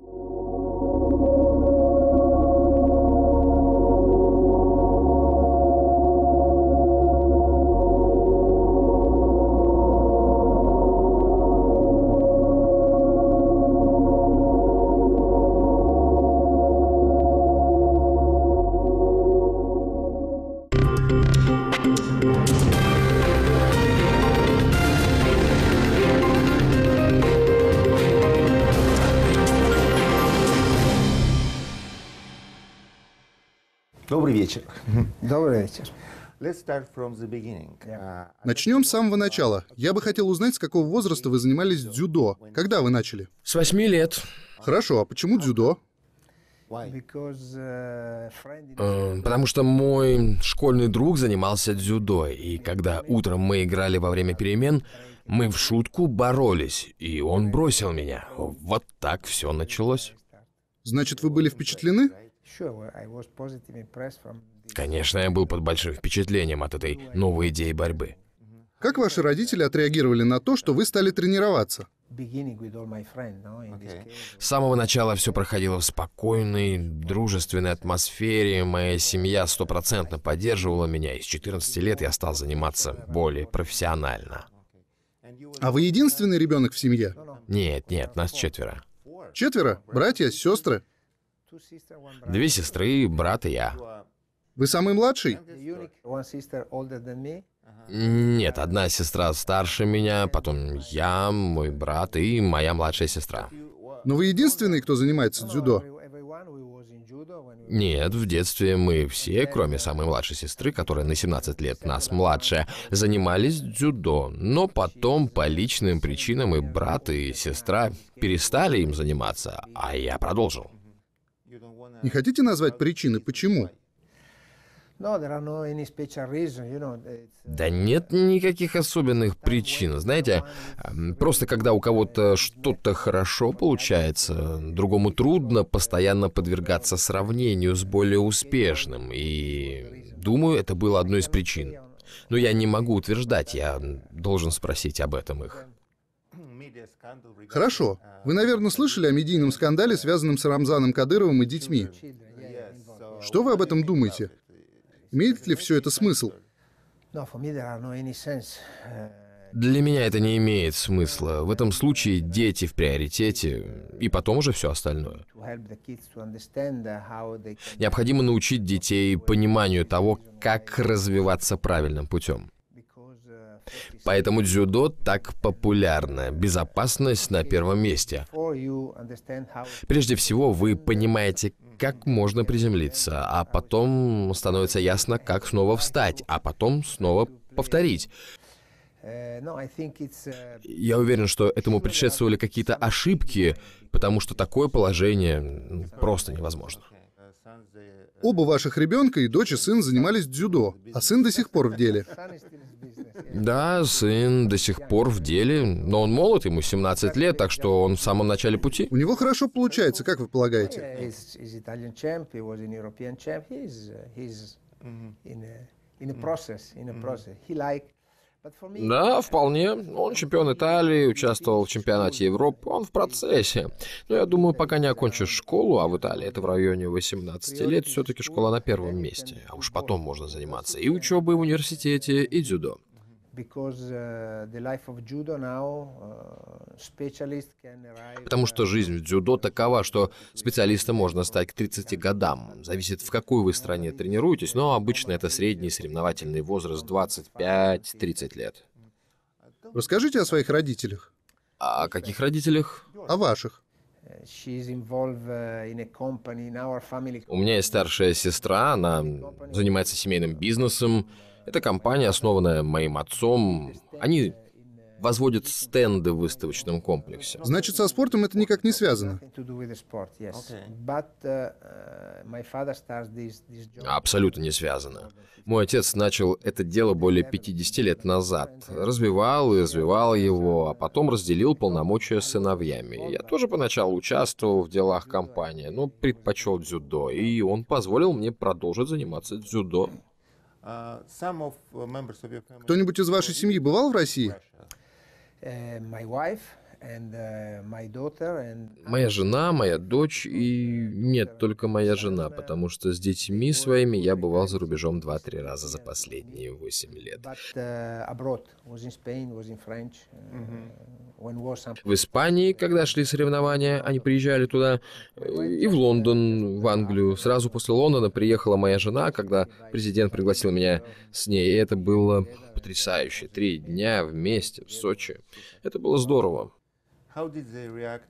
Música Uh, Начнем с самого начала. Я бы хотел узнать, с какого возраста вы занимались дзюдо. Когда вы начали? С восьми лет. Хорошо, а почему дзюдо? Э, э, потому что мой школьный друг занимался дзюдо, и когда утром мы играли во время перемен, мы в шутку боролись, и он бросил меня. Вот так все началось. Значит, вы были впечатлены? Конечно, я был под большим впечатлением от этой новой идеи борьбы. Как ваши родители отреагировали на то, что вы стали тренироваться? Uh, с самого начала все проходило в спокойной, дружественной атмосфере. Моя семья стопроцентно поддерживала меня, и с 14 лет я стал заниматься более профессионально. А вы единственный ребенок в семье? Нет, нет, нас четверо. Четверо? Братья, сестры? Две сестры, брат и я. Вы самый младший? Нет, одна сестра старше меня, потом я, мой брат и моя младшая сестра. Но вы единственный, кто занимается дзюдо? Нет, в детстве мы все, кроме uh, самой младшей сестры, которая на 17 лет нас младше, занимались дзюдо, но потом по личным причинам и брат, и uh, сестра перестали им заниматься, а я продолжил. Mm-hmm. Не хотите назвать причины, почему? Да нет никаких особенных причин. Знаете, просто когда у кого-то что-то хорошо получается, другому трудно постоянно подвергаться сравнению с более успешным. И думаю, это было одной из причин. Но я не могу утверждать, я должен спросить об этом их. Хорошо. Вы, наверное, слышали о медийном скандале, связанном с Рамзаном Кадыровым и детьми. Что вы об этом думаете? Имеет ли все это смысл? Э, Для меня это не имеет смысла. В этом случае дети в приоритете, и потом уже все остальное. Uh, Необходимо научить детей пониманию того, как развиваться правильным путем. Uh, Поэтому дзюдо так популярно. Безопасность на первом месте. Прежде всего, вы понимаете, как можно приземлиться, а потом становится ясно, как снова встать, а потом снова повторить. Я уверен, что этому предшествовали какие-то ошибки, потому что такое положение просто невозможно. Оба ваших ребенка и дочь и сын занимались дзюдо, а сын до сих пор в деле. Да, сын до сих пор в деле, но он молод, ему 17 лет, так что он в самом начале пути. У него хорошо получается, как вы полагаете? Да, вполне. Он чемпион Италии, участвовал в чемпионате Европы, он в процессе. Но я думаю, пока не окончишь школу, а в Италии это в районе 18 лет, все-таки школа на первом месте. А уж потом можно заниматься и учебой в университете, и дзюдо. Потому что uh, жизнь в дзюдо такова, что специалистом можно стать к 30 годам. Зависит, в какой вы стране тренируетесь, но обычно это средний соревновательный возраст 25-30 лет. Расскажите о своих родителях. А о каких родителях? О ваших. Uh, uh, У меня есть старшая сестра, она занимается семейным бизнесом. Это компания, основанная моим отцом. Они возводят стенды в выставочном комплексе. Значит, со спортом это никак не связано? Абсолютно не связано. Мой отец начал это дело более 50 лет назад. Развивал и развивал его, а потом разделил полномочия с сыновьями. Я тоже поначалу участвовал в делах компании, но предпочел дзюдо, и он позволил мне продолжить заниматься дзюдо. Кто-нибудь из вашей семьи бывал в России? Uh, моя жена, моя дочь и... Нет, только моя жена, потому что с детьми своими я бывал за рубежом 2-3 раза за последние 8 лет. Uh, uh, в Испании, когда шли соревнования, они приезжали туда, э, и в Лондон, в Англию. Сразу после Лондона приехала моя жена, когда президент пригласил меня с ней, и это было потрясающе. Три дня вместе в Сочи. Это было здорово. Uh,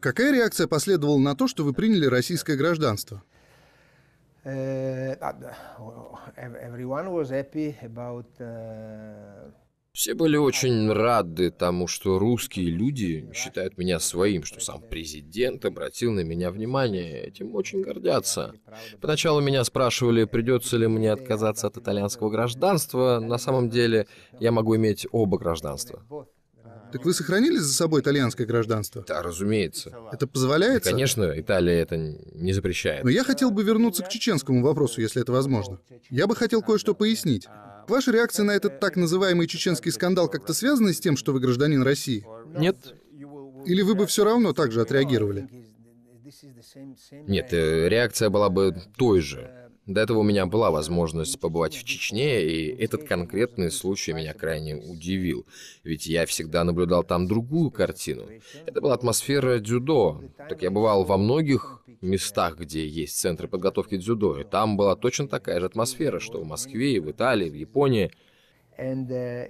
Какая реакция последовала на то, что вы приняли российское гражданство? Э, а, э, Все были очень рады тому, что русские люди считают меня своим, что сам президент обратил на меня внимание, этим очень гордятся. Поначалу меня спрашивали, придется ли мне отказаться от итальянского гражданства. На самом деле я могу иметь оба гражданства. Так вы сохранили за собой итальянское гражданство? Да, разумеется. Это позволяет? Да, конечно, Италия это не запрещает. Но я хотел бы вернуться к чеченскому вопросу, если это возможно. Я бы хотел кое-что пояснить. Ваша реакция на этот так называемый чеченский скандал как-то связана с тем, что вы гражданин России? Нет. Или вы бы все равно так же отреагировали? Нет, э, реакция была бы той же. До этого у меня была возможность побывать в Чечне, и этот конкретный случай меня крайне удивил, ведь я всегда наблюдал там другую картину. Это была атмосфера дзюдо. Так я бывал во многих местах, где есть центры подготовки дзюдо, и там была точно такая же атмосфера, что в Москве, и в Италии, и в Японии — Uh,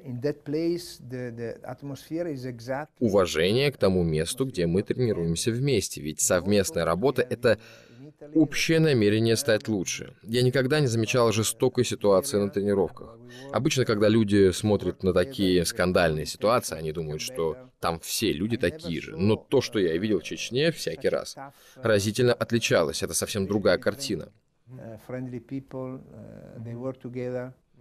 Уважение к тому месту, где мы тренируемся вместе, ведь совместная работа — это общее намерение стать лучше. Я никогда не замечал жестокой ситуации на тренировках. Обычно, когда люди смотрят на такие скандальные ситуации, они думают, что там все люди такие же. Но то, что я видел в Чечне всякий раз, разительно отличалось. Это совсем другая картина. Uh,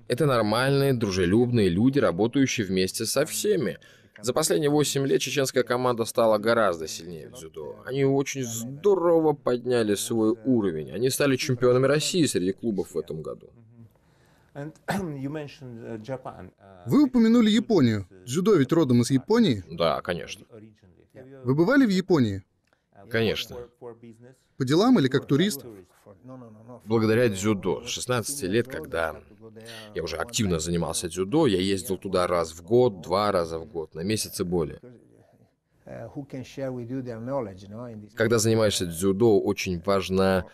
это нормальные, дружелюбные люди, работающие вместе со всеми. За последние 8 лет чеченская команда стала гораздо сильнее в дзюдо. Они очень здорово подняли свой уровень. Они стали чемпионами России среди клубов в этом году. Вы упомянули Японию. Дзюдо ведь родом из Японии? Да, конечно. Вы бывали в Японии? Конечно. По делам или как турист? Благодаря дзюдо. С 16 лет, когда я уже активно занимался дзюдо, я ездил туда раз в год, два раза в год, на месяцы более. Когда занимаешься дзюдо, очень важно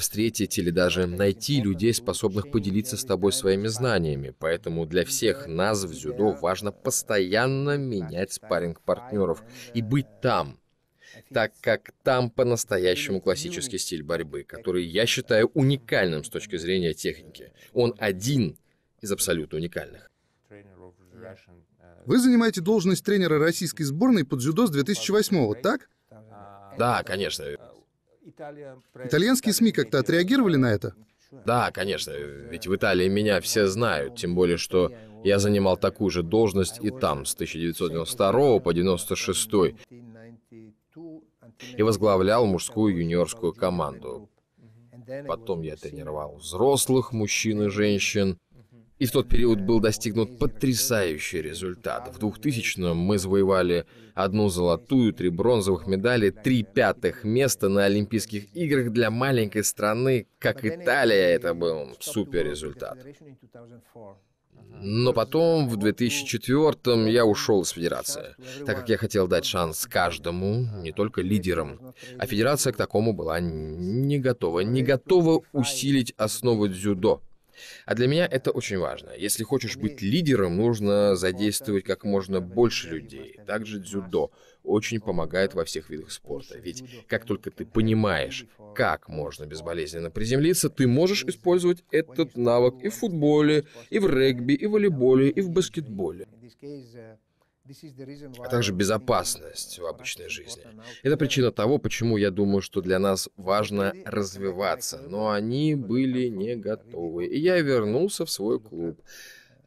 встретить или даже найти людей, способных поделиться с тобой своими знаниями. Поэтому для всех нас в дзюдо важно постоянно менять спарринг партнеров и быть там, так как там по-настоящему классический стиль борьбы, который я считаю уникальным с точки зрения техники. Он один из абсолютно уникальных. Э, Вы занимаете должность тренера российской сборной под дзюдо с 2008-го, так? Э, а, э, да, конечно. Итальянские СМИ как-то отреагировали на это? Да, конечно, ведь в Италии меня все знают, тем более, что я занимал такую же должность и там с 1992 по 1996 и возглавлял мужскую юниорскую команду. Потом я тренировал взрослых мужчин и женщин, и в тот период был достигнут потрясающий результат. В 2000-м мы завоевали одну золотую, три бронзовых медали, три пятых места на Олимпийских играх для маленькой страны, как Италия. Это был супер результат. Но потом, в 2004-м, я ушел из Федерации, так как я хотел дать шанс каждому, не только лидерам. А Федерация к такому была не готова, не готова усилить основу дзюдо. А для меня это очень важно. Если хочешь быть лидером, нужно задействовать как можно больше людей. Также дзюдо очень помогает во всех видах спорта. Ведь как только ты понимаешь, как можно безболезненно приземлиться, ты можешь использовать этот навык и в футболе, и в регби, и в волейболе, и в баскетболе а также безопасность в обычной жизни. Это причина того, почему я думаю, что для нас важно развиваться, но они были не готовы, и я вернулся в свой клуб.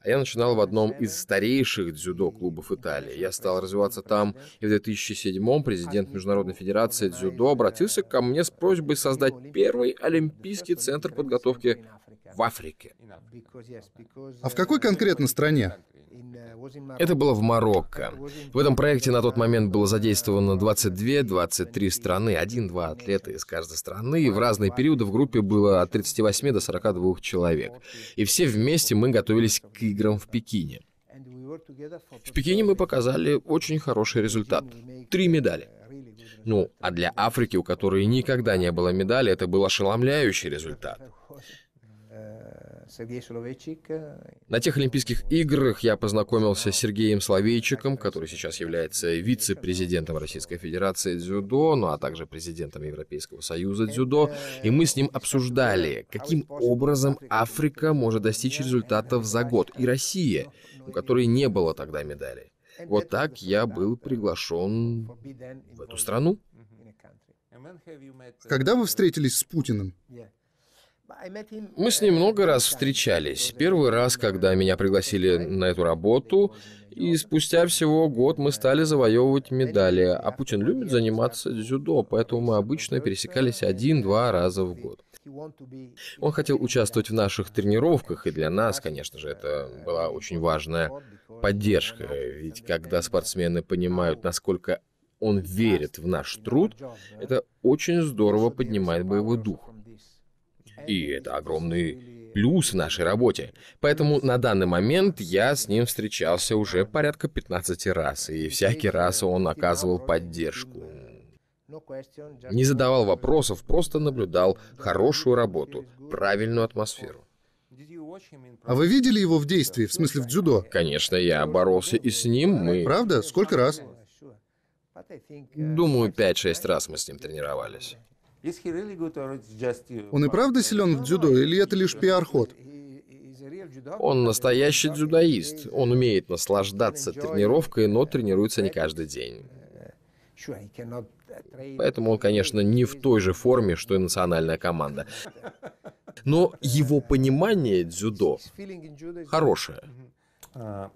А я начинал в одном из старейших дзюдо-клубов Италии. Я стал развиваться там, и в 2007-м президент Международной Федерации дзюдо обратился ко мне с просьбой создать первый олимпийский центр подготовки в Африке. А в какой конкретно стране? Это было в Марокко. В этом проекте на тот момент было задействовано 22-23 страны, 1-2 атлета из каждой страны, и в разные периоды в группе было от 38 до 42 человек. И все вместе мы готовились к играм в Пекине. В Пекине мы показали очень хороший результат. Три медали. Ну, а для Африки, у которой никогда не было медали, это был ошеломляющий результат. На тех Олимпийских играх я познакомился с Сергеем Соловейчиком, который сейчас является вице-президентом Российской Федерации дзюдо, ну а также президентом Европейского Союза дзюдо. И мы с ним обсуждали, каким образом Африка может достичь результатов за год, и Россия, у которой не было тогда медали. Вот так я был приглашен в эту страну. Когда вы встретились с Путиным? Мы с ним много раз встречались. Первый раз, когда меня пригласили на эту работу, и спустя всего год мы стали завоевывать медали. А Путин любит заниматься дзюдо, поэтому мы обычно пересекались один-два раза в год. Он хотел участвовать в наших тренировках, и для нас, конечно же, это была очень важная поддержка. Ведь когда спортсмены понимают, насколько он верит в наш труд, это очень здорово поднимает боевой дух. И это огромный плюс в нашей работе. Поэтому на данный момент я с ним встречался уже порядка 15 раз, и всякий раз он оказывал поддержку. Не задавал вопросов, просто наблюдал хорошую работу, правильную атмосферу. А вы видели его в действии, в смысле в дзюдо? Конечно, я боролся и с ним, мы... Правда? Сколько раз? Думаю, 5-6 раз мы с ним тренировались. Он и правда силен в дзюдо, или это лишь пиар-ход? Он настоящий дзюдоист. Он умеет наслаждаться тренировкой, но тренируется не каждый день. Поэтому он, конечно, не в той же форме, что и национальная команда. Но его понимание дзюдо хорошее. Э,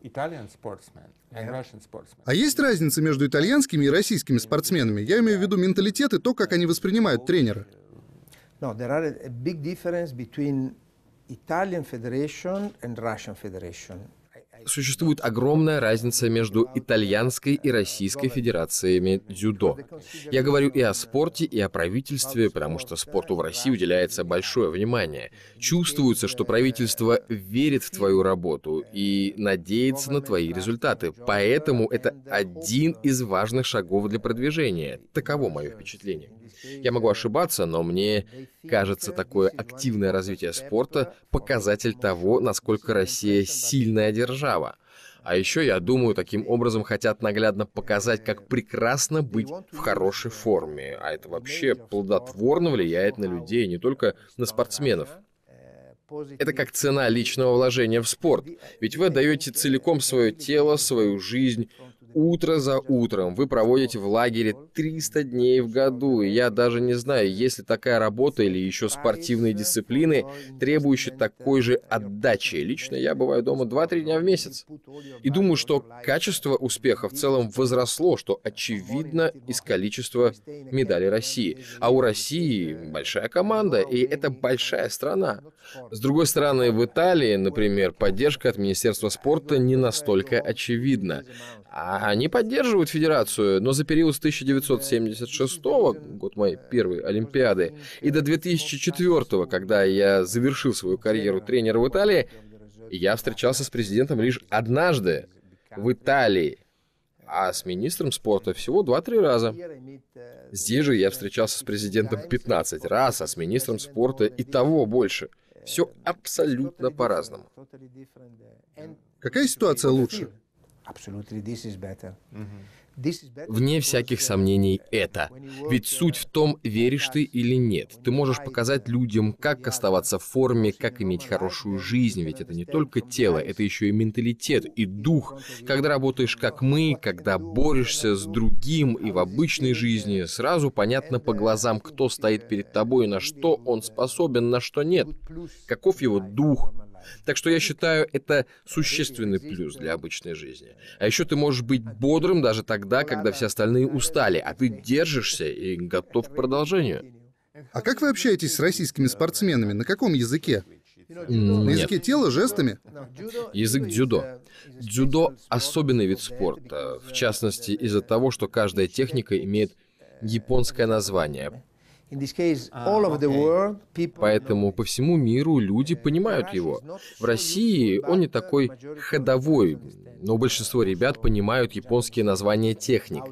а есть разница между итальянскими и российскими спортсменами? Я имею в виду менталитет и то, как они воспринимают ну, тренера. No, there are a big difference between Italian Federation and Существует огромная разница между итальянской и российской федерациями дзюдо. Я говорю и о спорте, и о правительстве, потому что спорту в России уделяется большое внимание. Чувствуется, что правительство верит в твою работу и надеется на твои результаты. Поэтому это один из важных шагов для продвижения. Таково мое впечатление. Я могу ошибаться, но мне Кажется, такое активное развитие спорта — показатель того, насколько Россия сильная держава. А еще, я думаю, таким образом хотят наглядно показать, как прекрасно быть в хорошей форме. А это вообще плодотворно влияет на людей, не только на спортсменов. Это как цена личного вложения в спорт. Ведь вы отдаете целиком свое тело, свою жизнь, Утро за утром вы проводите в лагере 300 дней в году, и я даже не знаю, есть ли такая работа или еще спортивные дисциплины, требующие такой же отдачи. Лично я бываю дома 2-3 дня в месяц. И думаю, что качество успеха в целом возросло, что очевидно из количества медалей России. А у России большая команда, и это большая страна. С другой стороны, в Италии, например, поддержка от Министерства спорта не настолько очевидна. А они поддерживают федерацию, но за период с 1976 год моей первой Олимпиады, и до 2004 когда я завершил свою карьеру тренера в Италии, я встречался с президентом лишь однажды в Италии, а с министром спорта всего 2-3 раза. Здесь же я встречался с президентом 15 раз, а с министром спорта и того больше. Все абсолютно по-разному. Какая ситуация лучше? Вне всяких uh, сомнений это. Ведь суть в том, uh, веришь ты или нет. Ты можешь показать людям, как оставаться в форме, как иметь хорошую жизнь, ведь это не только тело, это еще и менталитет, и дух. Когда работаешь как мы, когда борешься с uh, другим и в обычной жизни, сразу понятно по глазам, кто стоит перед тобой, на что он способен, на что нет, каков его дух, так что я считаю, это существенный плюс для обычной жизни. А еще ты можешь быть бодрым даже тогда, когда все остальные устали, а ты держишься и готов к продолжению. А как вы общаетесь с российскими спортсменами? На каком языке? На языке тела, жестами? Язык дзюдо. Дзюдо — особенный вид спорта, в частности из-за того, что каждая техника имеет японское название а, Поэтому по всему миру люди uh, понимают его. В России он не такой ходовой, но большинство ребят понимают японские названия техник.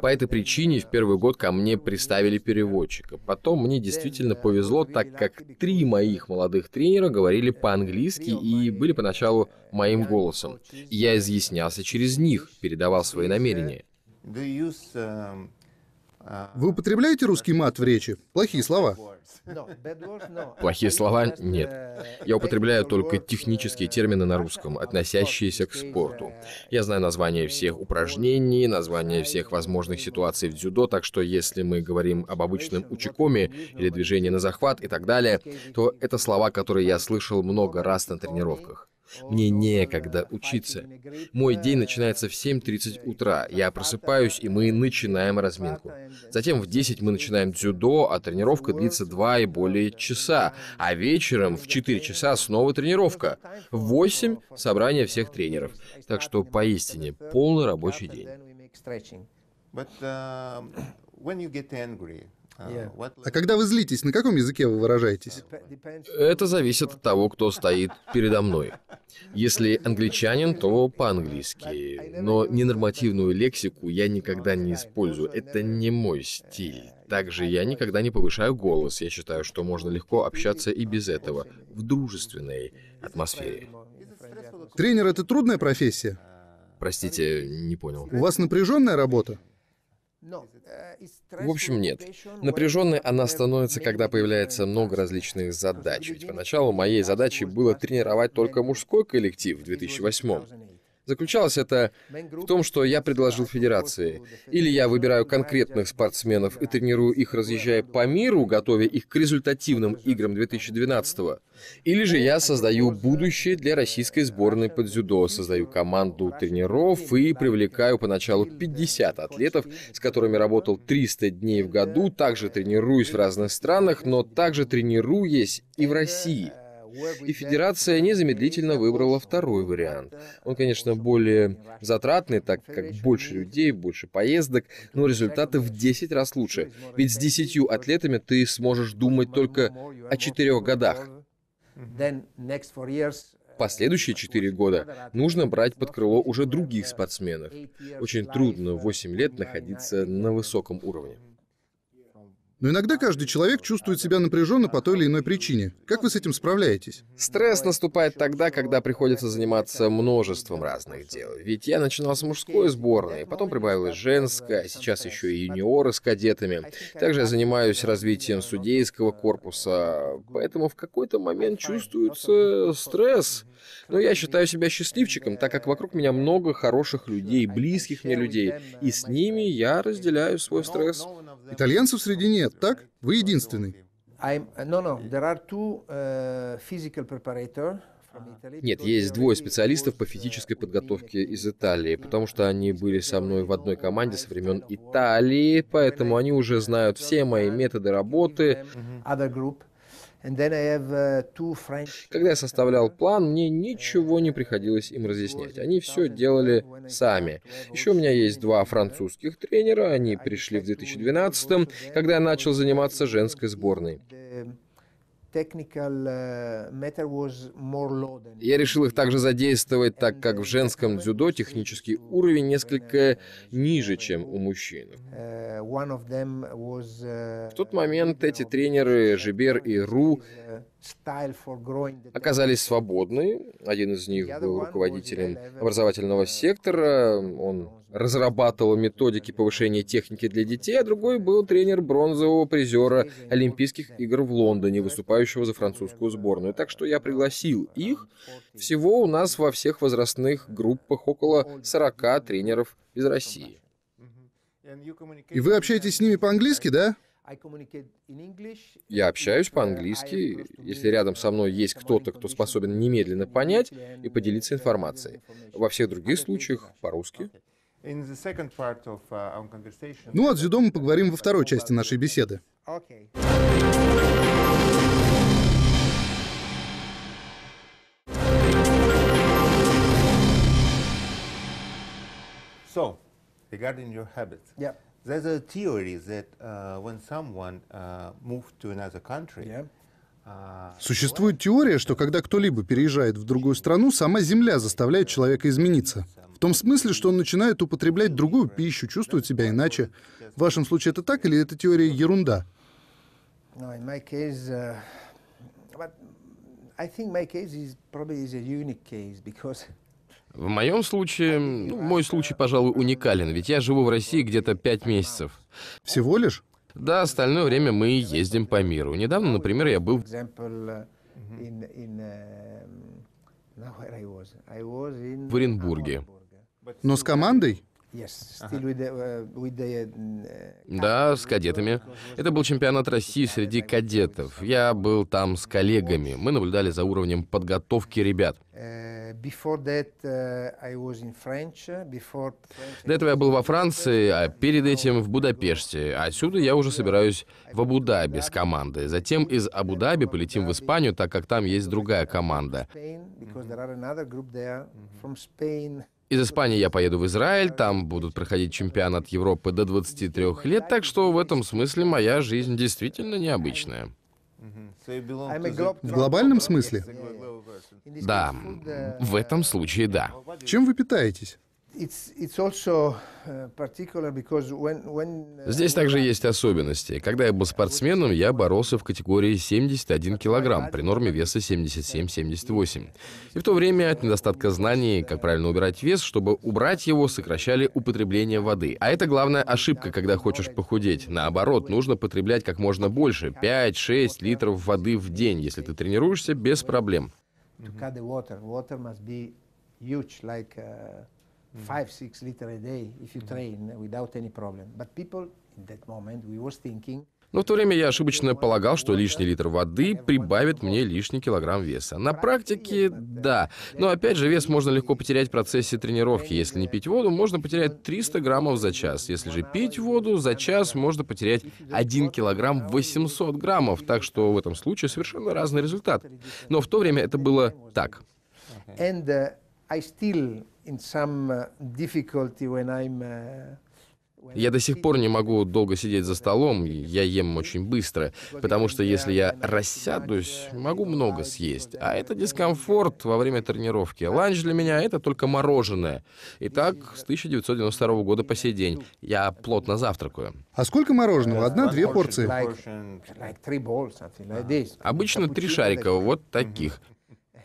По этой причине в uh, первый год ко мне приставили переводчика. Потом мне действительно uh, повезло, так как три моих молодых тренера говорили по-английски и были поначалу моим голосом. Я изъяснялся через них, передавал свои намерения. Um, uh, Вы употребляете русский мат в речи? Плохие слова. Плохие слова нет. Uh, я употребляю только uh, технические термины на русском, относящиеся к спорту. Я знаю название всех упражнений, название всех возможных ситуаций в дзюдо, так что если мы говорим об обычном учикоме или движении на захват и так далее, то это слова, которые я слышал много раз на тренировках. Мне некогда учиться. Мой день начинается в 7.30 утра. Я просыпаюсь, и мы начинаем разминку. Затем в 10 мы начинаем дзюдо, а тренировка длится 2 и более часа. А вечером в 4 часа снова тренировка. В 8 — собрание всех тренеров. Так что поистине полный рабочий день. Uh, Uh, а когда вы злитесь, на каком языке вы выражаетесь? Uh, это зависит от того, кто стоит передо мной. Если англичанин, то по-английски. Но ненормативную лексику я никогда не использую. Это не мой стиль. Также я никогда не повышаю голос. Я считаю, что можно легко общаться и без этого, в дружественной атмосфере. Тренер — это трудная профессия? Простите, не понял. У вас напряженная работа? Э, в общем, нет. Напряженной она становится, когда появляется много различных задач. Ведь поначалу моей задачей было тренировать только мужской коллектив в 2008 Заключалось это в том, что я предложил федерации. Или я выбираю конкретных спортсменов и тренирую их, разъезжая по миру, готовя их к результативным играм 2012 -го. Или же я создаю будущее для российской сборной под дзюдо, создаю команду тренеров и привлекаю поначалу 50 атлетов, с которыми работал 300 дней в году, также тренируюсь в разных странах, но также тренируюсь и в России. И Федерация незамедлительно выбрала второй вариант. Он, конечно, более затратный, так как больше людей, больше поездок, но результаты в 10 раз лучше. Ведь с 10 атлетами ты сможешь думать только о 4 годах. Э, Последующие 4 года нужно брать под крыло уже других спортсменов. Очень трудно 8 э, лет находиться на высоком уровне. Но иногда каждый человек чувствует себя напряженно по той или иной причине. Как вы с этим справляетесь? Стресс наступает тогда, когда приходится заниматься множеством разных дел. Ведь я начинал с мужской сборной, потом прибавилась женская, сейчас еще и юниоры с кадетами. Также я занимаюсь развитием судейского корпуса, поэтому в какой-то момент чувствуется стресс. Но я считаю себя счастливчиком, так как вокруг меня много хороших людей, близких мне людей, и с ними я разделяю свой стресс. Итальянцев среди нет нет, так? Вы единственный. Э, э, нет, есть двое специалистов по э, физической подготовке из Италии, потому что они были со мной в одной команде со времен Италии, поэтому они уже знают все мои методы работы. Mm -hmm. Uh, когда я составлял uh, план, мне ничего не приходилось им разъяснять. Они все делали сами. Еще у меня есть два французских тренера. Они пришли в 2012, когда я начал заниматься женской сборной. Э, Я решил их также задействовать, так как в э, женском дзюдо технический уровень несколько ниже, чем у мужчин. Э, в тот момент эти тренеры Жибер и Ру оказались свободны. Один из них был руководителем образовательного сектора, он разрабатывал методики повышения техники для детей, а другой был тренер бронзового призера Олимпийских игр в Лондоне, выступающего за французскую сборную. Так что я пригласил их. Всего у нас во всех возрастных группах около 40 тренеров из России. И вы общаетесь с ними по-английски, да? Я общаюсь по-английски, uh, если рядом со мной есть кто-то, кто способен немедленно понять и поделиться информацией. Во всех других случаях по-русски. Uh, ну, о дзюдо мы поговорим во второй части нашей беседы. So, regarding your habits. Yeah. There's a theory that uh, when someone uh, moved to another country, yeah. Uh, Существует теория, что когда кто-либо переезжает в другую страну, сама земля заставляет человека измениться. В том смысле, что он начинает употреблять другую пищу, чувствует себя иначе. В вашем случае это так или эта теория ерунда? В моем случае, ну, мой случай, пожалуй, уникален, ведь я живу в России где-то пять месяцев. Всего лишь? Да, остальное время мы ездим по миру. Недавно, например, я был... В Оренбурге. Но с командой? Э, э, да, с э, кадетами. Это был чемпионат России среди кадетов. Я был там с коллегами. Мы наблюдали за уровнем подготовки ребят. До этого я был во Франции, а перед этим в Будапеште. Отсюда я уже собираюсь в Абу-Даби с командой. Затем из Абу-Даби полетим в Испанию, так как там есть другая команда. Из Испании я поеду в Израиль, там будут проходить чемпионат Европы до 23 лет, так что в этом смысле моя жизнь действительно необычная. В глобальном смысле? Да, в этом случае да. Чем вы питаетесь? Uh, uh, Здесь также есть особенности. Когда я был спортсменом, я боролся в категории 71 килограмм при норме веса 77-78. И в то время от недостатка знаний, как правильно убирать вес, чтобы убрать его, сокращали употребление воды. А это главная ошибка, когда хочешь похудеть. Наоборот, нужно потреблять как можно больше, 5-6 литров воды в день, если ты тренируешься без проблем. Mm -hmm. Mm-hmm. five, six liter a day if you mm-hmm. train without any problem. But people in that moment we was thinking. Но в то время я ошибочно полагал, что лишний литр воды прибавит мне лишний килограмм веса. На практике — да. Но опять же, вес можно легко потерять в процессе тренировки. Если не пить воду, можно потерять 300 граммов за час. Если же пить воду, за час можно потерять 1 килограмм 800 граммов. Так что в этом случае совершенно разный результат. Но в то время это было так. And, uh, I still Uh, uh, я до сих пор не могу долго сидеть за столом, я ем очень быстро, потому что если я рассядусь, uh, могу много съесть. А это дискомфорт во время тренировки. Ланч для меня — это только мороженое. И так с 1992 года по сей день. Я плотно завтракаю. А сколько мороженого? Одна-две порции? А, обычно три шарика, вот таких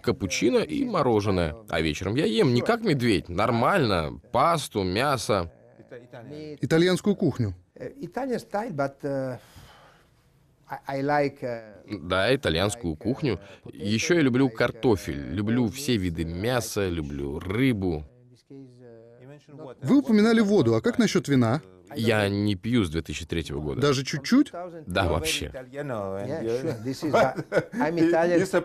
капучино и мороженое. А вечером я ем не как медведь, нормально, пасту, мясо. Итальянскую кухню. Э, э, да, итальянскую кухню. Еще я люблю картофель, люблю все виды мяса, люблю рыбу. Вы упоминали воду, а как насчет вина? Я не пью с 2003 года. Даже чуть-чуть? Да, вообще.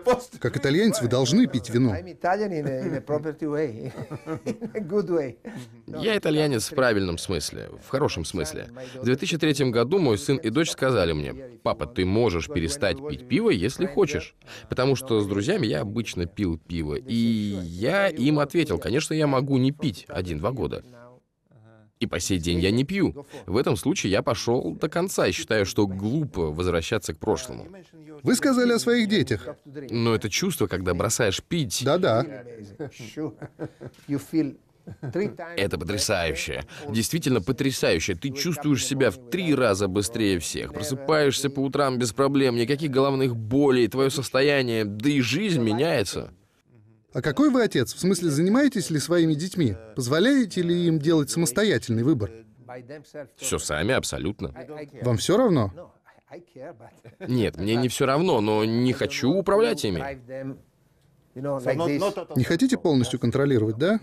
Как итальянец вы должны пить вино. Я итальянец в правильном смысле, в хорошем смысле. В 2003 году мой сын и дочь сказали мне, «Папа, ты можешь перестать пить пиво, если хочешь». Потому что с друзьями я обычно пил пиво. И я им ответил, конечно, я могу не пить один-два года. И по сей день я не пью. В этом случае я пошел до конца и считаю, что глупо возвращаться к прошлому. Вы сказали о своих детях. Но это чувство, когда бросаешь пить. Да-да. Это потрясающе. Действительно потрясающе. Ты чувствуешь себя в три раза быстрее всех. Просыпаешься по утрам без проблем, никаких головных болей, твое состояние, да и жизнь меняется. А какой вы отец? В смысле, занимаетесь ли своими детьми? Позволяете ли им делать самостоятельный выбор? Все сами, абсолютно. Вам все равно? Нет, мне не все равно, но не хочу управлять ими. Не хотите полностью контролировать, да?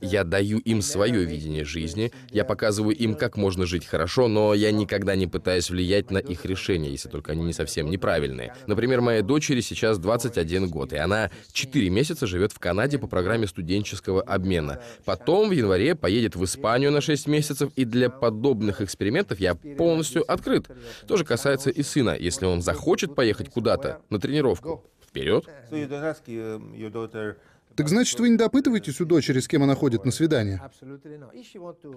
Я даю им свое видение жизни, я показываю им, как можно жить хорошо, но я никогда не пытаюсь влиять на их решения, если только они не совсем неправильные. Например, моей дочери сейчас 21 год, и она 4 месяца живет в Канаде по программе студенческого обмена. Потом в январе поедет в Испанию на 6 месяцев, и для подобных экспериментов я полностью открыт. То же касается и сына. Если он захочет поехать куда-то на тренировку, вперед. Так значит, вы не допытываетесь у дочери, с кем она ходит на свидание?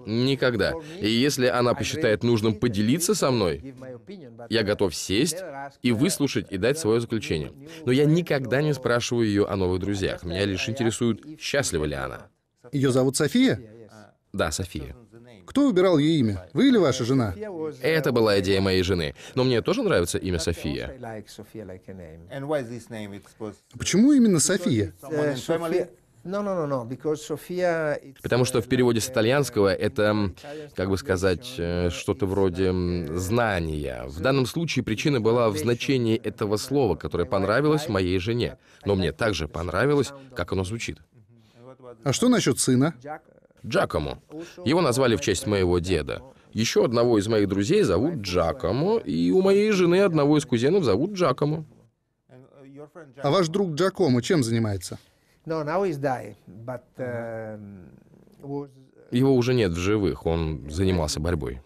Никогда. И если она посчитает нужным поделиться со мной, я готов сесть и выслушать и дать свое заключение. Но я никогда не спрашиваю ее о новых друзьях. Меня лишь интересует, счастлива ли она. Ее зовут София? Да, София. Кто выбирал ее имя? Вы или ваша жена? Это была идея моей жены. Но мне тоже нравится имя София. Почему именно София? Uh, Потому что в переводе с итальянского это, как бы сказать, э, что-то вроде знания. В данном случае причина была в значении этого слова, которое понравилось моей жене. Но мне также понравилось, как оно звучит. А что насчет сына? Джакому. Его назвали в честь моего деда. Еще одного из моих друзей зовут Джакому, и у моей жены одного из кузенов зовут Джакому. А ваш друг Джакому чем занимается? Эм, э, Его уже нет в живых, он занимался борьбой.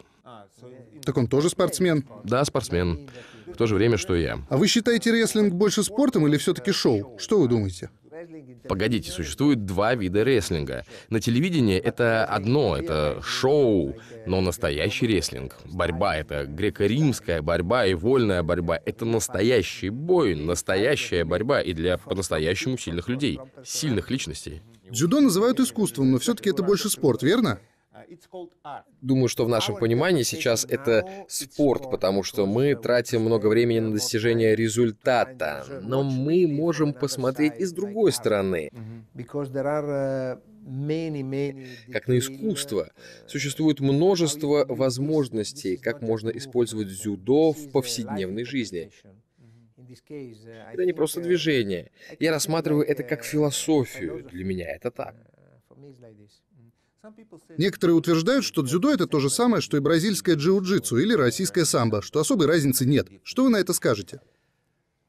Так он тоже спортсмен? Да, спортсмен. В то же время, что и я. А вы считаете рестлинг больше спортом или все-таки шоу? Что вы думаете? Погодите, существует два вида рестлинга. На телевидении это одно, это шоу, но настоящий рестлинг. Борьба — это греко-римская борьба и вольная борьба. Это настоящий бой, настоящая борьба и для по-настоящему сильных людей, сильных личностей. Дзюдо называют искусством, но все-таки это больше спорт, верно? Думаю, что в нашем понимании сейчас это спорт, потому что мы тратим много времени на достижение результата, но мы можем посмотреть и с другой стороны mm-hmm. uh, как на искусство. Uh, существует множество возможностей, как можно использовать дзюдо в uh, повседневной жизни. Mm-hmm. Это не просто движение. Я рассматриваю это как философию. Для меня это так. Некоторые утверждают, что дзюдо — это то же самое, что и бразильское джиу-джитсу или российское самбо, что особой разницы нет. Что вы на это скажете?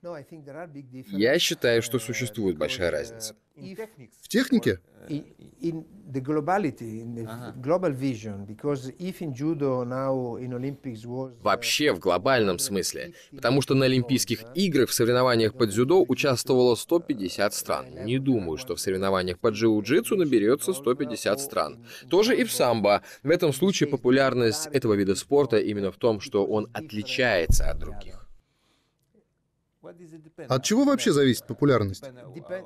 Я считаю, что существует большая разница. В технике? the globality, the ага. global vision, because if in judo now in Olympics was... Uh, Вообще в глобальном смысле, потому что на Олимпийских играх в соревнованиях по дзюдо участвовало 150 стран. Не думаю, что в соревнованиях по джиу-джитсу наберется 150 стран. Тоже и в самбо. В этом случае популярность этого вида спорта именно в том, что он отличается от других. От чего вообще зависит популярность? Uh, uh,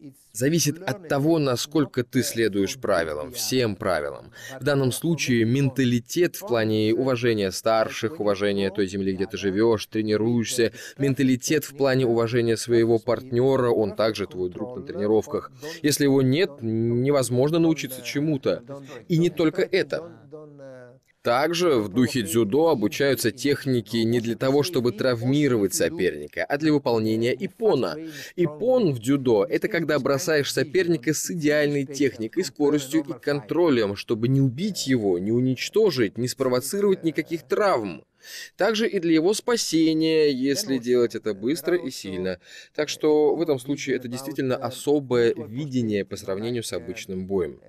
uh, зависит от того, насколько ты следуешь правилам, всем правилам. В данном случае менталитет в плане уважения старших, уважения той земли, где ты живешь, тренируешься, менталитет в плане уважения своего партнера, он также твой друг на тренировках. Если его нет, невозможно научиться чему-то. И не только это. Также в духе дзюдо обучаются техники не для того, чтобы травмировать соперника, а для выполнения ипона. Ипон в дзюдо — это когда бросаешь соперника с идеальной техникой, скоростью и контролем, чтобы не убить его, не уничтожить, не спровоцировать никаких травм. Также и для его спасения, если делать это быстро и сильно. Так что в этом случае это действительно особое видение по сравнению с обычным боем.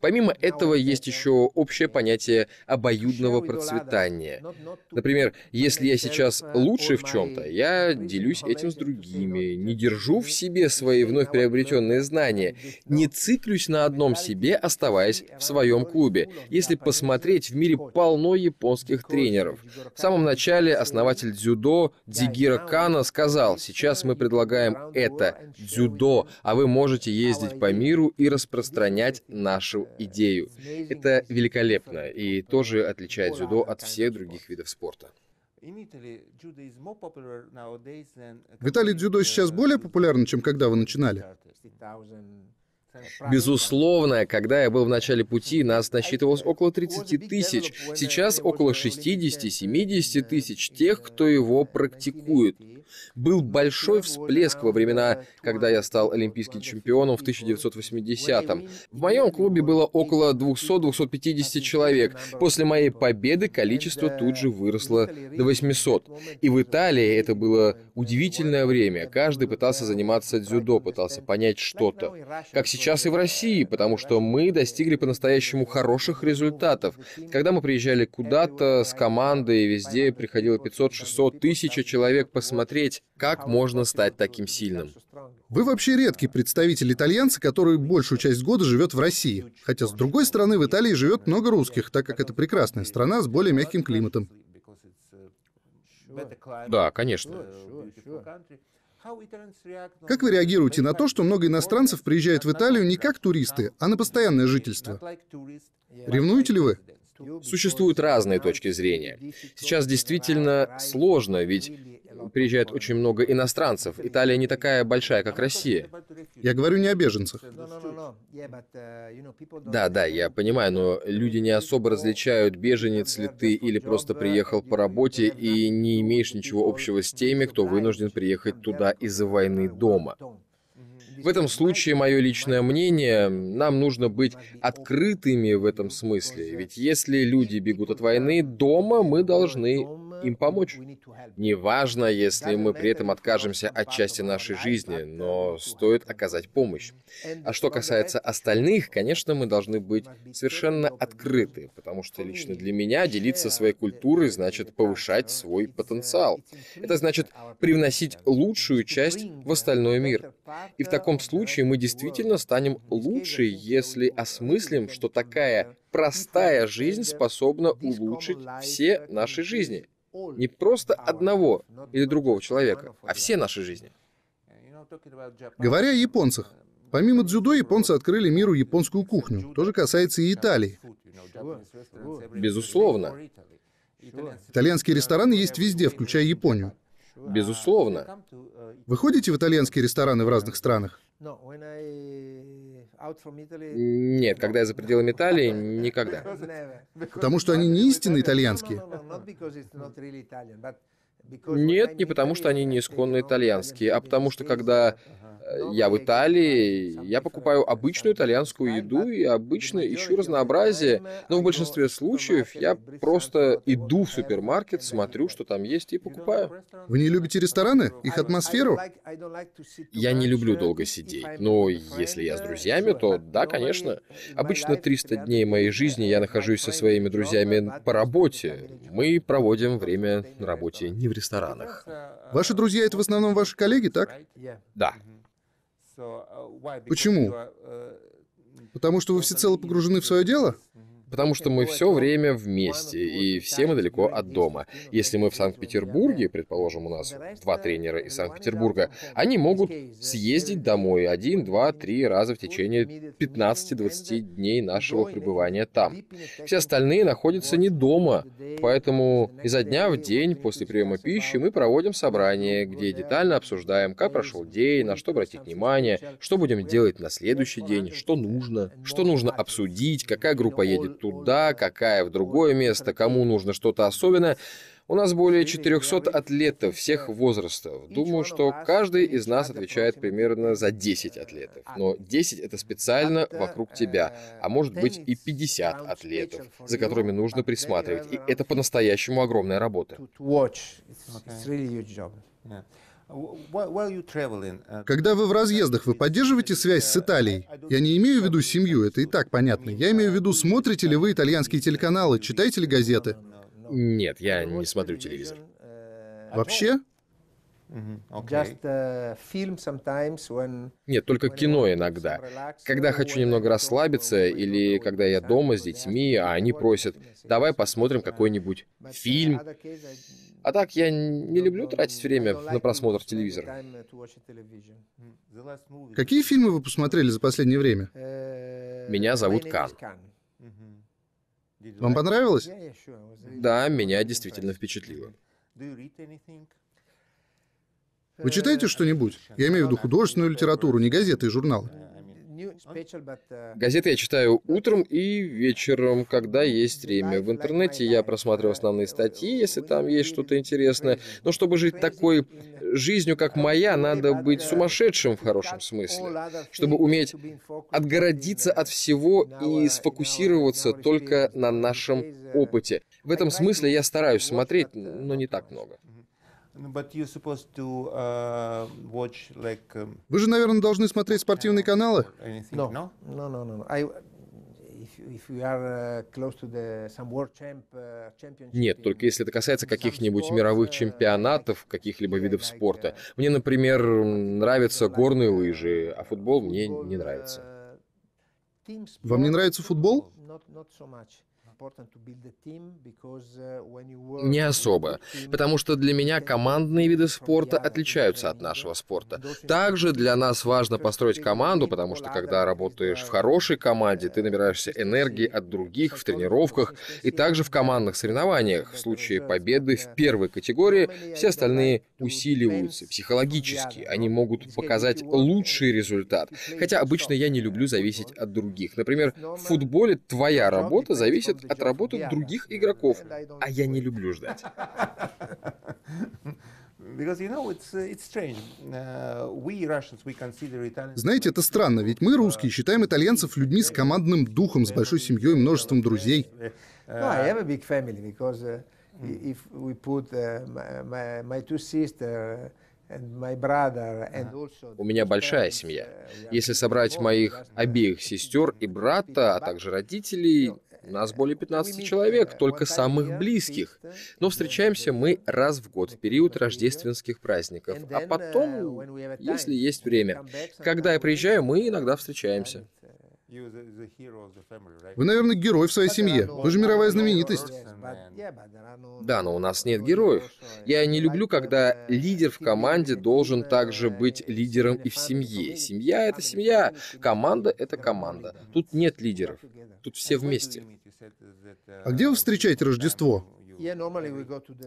Помимо этого есть еще общее понятие обоюдного процветания. Например, если я сейчас лучше в чем-то, я делюсь этим с другими, не держу в себе свои вновь приобретенные знания, не циклюсь на одном себе, оставаясь в своем клубе. Если посмотреть, в мире полно японских тренеров. В самом начале основатель дзюдо Дзигира Кана сказал, сейчас мы предлагаем это, дзюдо, а вы можете ездить по миру и распространять понять нашу идею. Это великолепно и тоже отличает дзюдо от всех других видов спорта. В Италии дзюдо сейчас более популярно, чем когда вы начинали? Безусловно, когда я был в начале пути, нас насчитывалось около 30 тысяч. Сейчас около 60-70 тысяч тех, кто его практикует. Был большой всплеск во времена, когда я стал олимпийским чемпионом в 1980-м. В моем клубе было около 200-250 человек. После моей победы количество тут же выросло до 800. И в Италии это было удивительное время. Каждый пытался заниматься дзюдо, пытался понять что-то. Как сейчас сейчас и в России, потому что мы достигли по-настоящему хороших результатов. Когда мы приезжали куда-то с командой, везде приходило 500, 600, тысяч человек посмотреть, как можно стать таким сильным. Вы вообще редкий представитель итальянца, который большую часть года живет в России. Хотя, с другой стороны, в Италии живет много русских, так как это прекрасная страна с более мягким климатом. Да, конечно. Как вы реагируете на то, что много иностранцев приезжают в Италию не как туристы, а на постоянное жительство? Ревнуете ли вы? Существуют разные точки зрения. Сейчас действительно сложно, ведь приезжает очень много иностранцев. Италия не такая большая, как а Россия. Я говорю не о беженцах. Ну, ну, ну, uh, да, да, я понимаю, но люди не особо различают, беженец ли ты или просто uh, приехал по работе и не имеешь ничего общего с теми, кто вынужден приехать туда из-за войны дома. В этом случае мое личное мнение, нам нужно быть открытыми в этом смысле. Ведь если люди бегут от войны, дома мы должны им помочь. Неважно, если мы при этом откажемся от части нашей жизни, но стоит оказать помощь. А что касается остальных, конечно, мы должны быть совершенно открыты, потому что лично для меня делиться своей культурой значит повышать свой потенциал. Это значит привносить лучшую часть в остальной мир. И в таком случае мы действительно станем лучше, если осмыслим, что такая простая жизнь способна улучшить все наши жизни. Не просто одного или другого человека, а все наши жизни. Говоря о японцах, помимо дзюдо, японцы открыли миру японскую кухню. То же касается и Италии. Безусловно. Итальянские рестораны есть везде, включая Японию. Безусловно. Вы ходите в итальянские рестораны в разных странах? Нет, когда я за пределами Италии, никогда. Потому что они не истинно итальянские? Нет, не потому что они не исконно итальянские, а потому что когда Э, я в Италии, я покупаю обычную итальянскую еду и обычно ищу разнообразие, но в большинстве случаев я просто иду в супермаркет, смотрю, типа. что там есть и покупаю. Вы не любите рестораны? Их атмосферу? Я не люблю долго сидеть, но если я с друзьями, то да, конечно. Обычно 300 дней моей жизни я нахожусь со своими друзьями по работе. Мы проводим время на работе не в ресторанах. Uh, ваши друзья — это в основном ваши коллеги, так? Да. Э, Почему? Э, Потому что вы всецело погружены в свое дело? Потому что мы все время вместе, и все мы далеко от дома. Если мы в Санкт-Петербурге, предположим, у нас два тренера из Санкт-Петербурга, они могут съездить домой один, два, три раза в течение 15-20 дней нашего пребывания там. Все остальные находятся не дома, поэтому изо дня в день после приема пищи мы проводим собрание, где детально обсуждаем, как прошел день, на что обратить внимание, что будем делать на следующий день, что нужно, что нужно обсудить, какая группа едет туда, какая в другое место, кому нужно что-то особенное. У нас более 400 атлетов всех возрастов. Думаю, что каждый из нас отвечает примерно за 10 атлетов. Но 10 — это специально вокруг тебя, а может быть и 50 атлетов, за которыми нужно присматривать. И это по-настоящему огромная работа. Okay. Uh, Когда вы в разъездах, вы поддерживаете связь с Италией? Я не имею в виду семью, это и так понятно. Я имею в виду, смотрите ли вы итальянские телеканалы, читаете ли газеты? Нет, я не смотрю телевизор. Вообще? Э, Нет, только кино иногда. Когда хочу немного расслабиться, или когда я дома с детьми, а они просят, давай посмотрим какой-нибудь фильм. А так, я не люблю тратить время на просмотр телевизора. Какие фильмы вы посмотрели за последнее время? Э, меня зовут Кан. Вам понравилось? Да, меня действительно впечатлило. Вы читаете что-нибудь? Я имею в виду художественную литературу, не газеты и журналы. Газеты я читаю утром и вечером, когда есть время. В интернете я просматриваю основные статьи, если там есть что-то интересное. Но чтобы жить такой жизнью, как моя, надо быть сумасшедшим в хорошем смысле. Чтобы уметь отгородиться от всего и сфокусироваться только на нашем опыте. В этом смысле я стараюсь смотреть, но не так много. Uh, um, Вы же, наверное, должны смотреть спортивные каналы. Нет, только если это касается каких-нибудь мировых uh, чемпионатов, каких-либо видов спорта. Uh, мне, например, нравятся горные лыжи, а футбол мне не нравится. Вам не нравится футбол? Uh, не особо, потому что для меня командные виды спорта отличаются от нашего uh, спорта. Также для нас важно построить команду, потому что когда работаешь uh, в хорошей команде, ты набираешься энергии от других в тренировках и также в командных соревнованиях. В случае победы в первой категории все остальные усиливаются психологически. Они могут показать лучший результат. Хотя обычно я не люблю зависеть от других. Например, в футболе твоя работа зависит от работы других игроков, а я не люблю ждать. Знаете, это странно, ведь мы, русские, считаем итальянцев людьми с командным духом, с большой семьей, множеством друзей. У меня большая семья. Uh, Если собрать моих обеих сестер и брата, а также родителей, у нас более 15 человек, только самых близких. Но встречаемся мы раз в год в период рождественских праздников. А потом, uh, если есть время. Когда я приезжаю, мы иногда встречаемся. Вы, наверное, герой в своей семье. Вы же мировая знаменитость. Да, но у нас нет героев. Я не люблю, когда uh, лидер в команде должен также uh, быть лидером и в семье. Семья — это семья, команда — это команда. Тут нет лидеров. Тут все вместе. Uh, а где вы встречаете Рождество?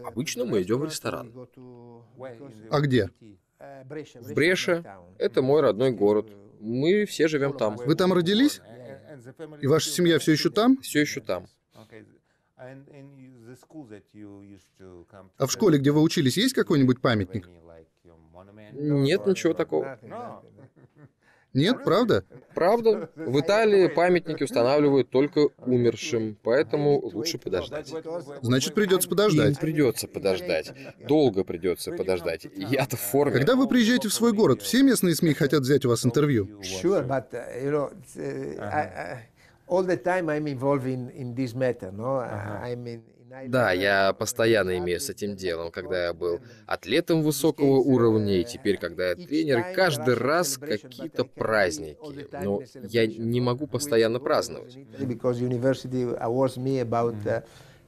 Обычно мы идем в ресторан. А где? В Бреше. Это мой родной город. Мы все живем там. Вы там родились? И ваша семья все еще там? Все еще там. А в школе, где вы учились, есть какой-нибудь памятник? Нет ничего такого. Нет, правда? Правда. В Италии памятники устанавливают только умершим, поэтому лучше подождать. Значит, придется подождать. Им придется подождать. Долго придется подождать. Я-то в форме. Когда вы приезжаете в свой город, все местные СМИ хотят взять у вас интервью? Sure, but, uh, you know, uh, I, uh, all the time I'm да, я постоянно имею с этим делом, когда я был атлетом высокого уровня, и теперь, когда я тренер, каждый раз какие-то праздники. Но я не могу постоянно праздновать.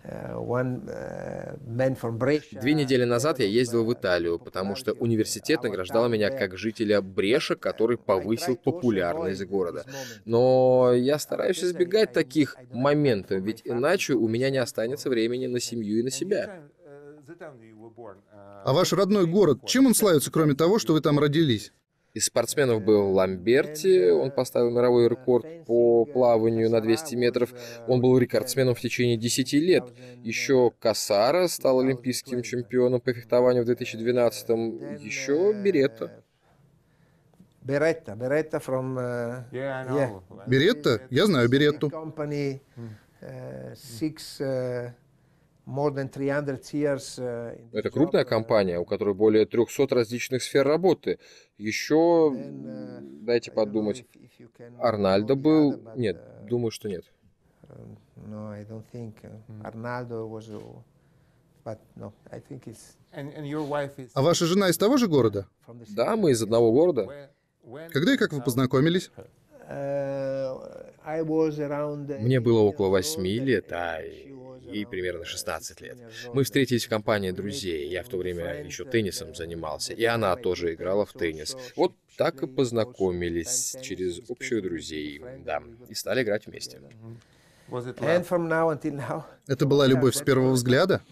Э, э, Две недели назад я ездил в Италию, потому что университет награждал меня как жителя Бреша, который повысил популярность города. Но я стараюсь избегать таких моментов, ведь иначе у меня не останется времени на семью и на себя. А ваш родной город, чем он славится, кроме того, что вы там родились? Из спортсменов был Ламберти, он поставил мировой рекорд по плаванию на 200 метров. Он был рекордсменом в течение 10 лет. Еще Касара стал олимпийским чемпионом по фехтованию в 2012 -м. Еще Беретта. Беретта, Беретта from... Uh, yeah. Беретта? Я знаю Беретту. Э, six, uh, Э, Это крупная э, компания, у которой более 300 различных сфер работы. Еще, э, дайте подумать, Арнальдо был... Нет, думаю, что нет. Um, а ваша жена из того же города? Да, мы из одного города. Когда и как вы познакомились? Мне было около восьми лет, а и примерно 16 лет. Мы встретились в компании друзей. Я в то время еще теннисом занимался, и она тоже играла в теннис. Вот так и познакомились через общих друзей, да, и стали играть вместе. Это была любовь с первого взгляда?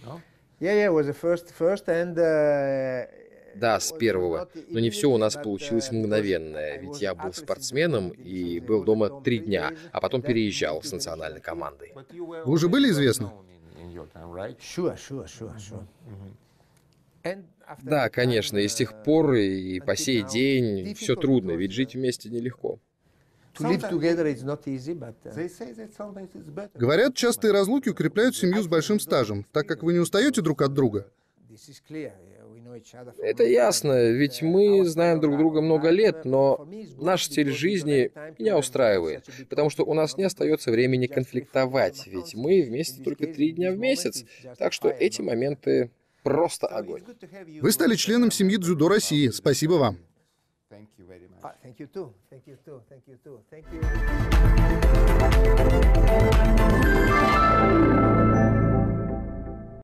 Yeah, yeah, it was the first, first and uh, да, с первого. Но не все у нас получилось мгновенное, ведь я был спортсменом и был дома три дня, а потом переезжал с национальной командой. Вы уже были известны? Да, конечно, и с тех пор и по сей день все трудно, ведь жить вместе нелегко. Uh, Говорят, частые разлуки укрепляют семью с большим стажем, так как вы не устаете друг от друга. Это ясно, ведь мы а знаем друг друга много лет, но наш стиль жизни меня устраивает, потому что у нас не остается времени конфликтовать, ведь мы вместе только три дня в месяц, так что эти моменты просто огонь. Вы стали членом семьи дзюдо России. Спасибо вам. Thank you.